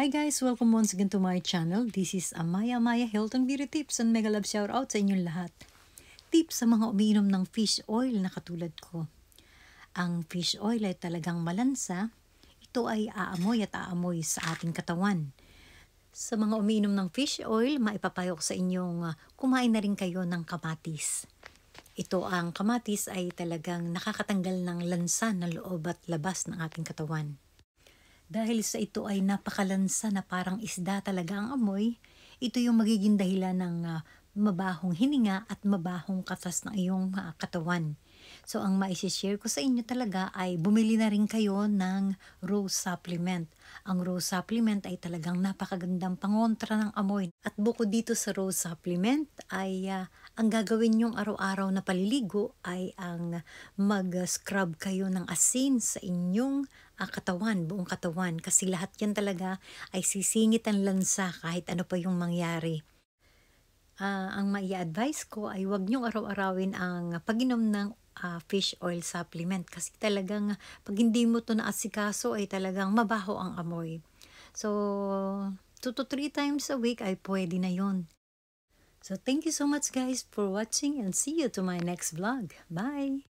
Hi guys! Welcome once again to my channel. This is Amaya Maya Health and Beauty Tips and Mega Love Shout Out sa inyong lahat. Tips sa mga umiinom ng fish oil na katulad ko. Ang fish oil ay talagang malansa. Ito ay aamoy at aamoy sa ating katawan. Sa mga umiinom ng fish oil, maipapayok sa inyong ah, kumain na rin kayo ng kamatis. Ito ang kamatis ay talagang nakakatanggal ng lansa ng loob at labas ng ating katawan. Dahil sa ito ay napakalansa na parang isda talaga ang amoy, ito yung magiging dahilan ng uh, mabahong hininga at mabahong katas ng iyong uh, katawan. So, ang maisishare ko sa inyo talaga ay bumili na rin kayo ng rose supplement. Ang rose supplement ay talagang napakagandang pangontra ng amoy. At bukod dito sa rose supplement ay uh, ang gagawin yung araw-araw na paliligo ay ang mag-scrub kayo ng asin sa inyong uh, katawan, buong katawan. Kasi lahat yan talaga ay sisingit ang lansa kahit ano pa yung mangyari uh, ang mai advise ko ay wag niyong araw-arawin ang pag-inom ng uh, fish oil supplement kasi talagang pag hindi mo to naasikaso ay talagang mabaho ang amoy. So, 2 to 3 times a week ay pwede na yon. So, thank you so much guys for watching and see you to my next vlog. Bye!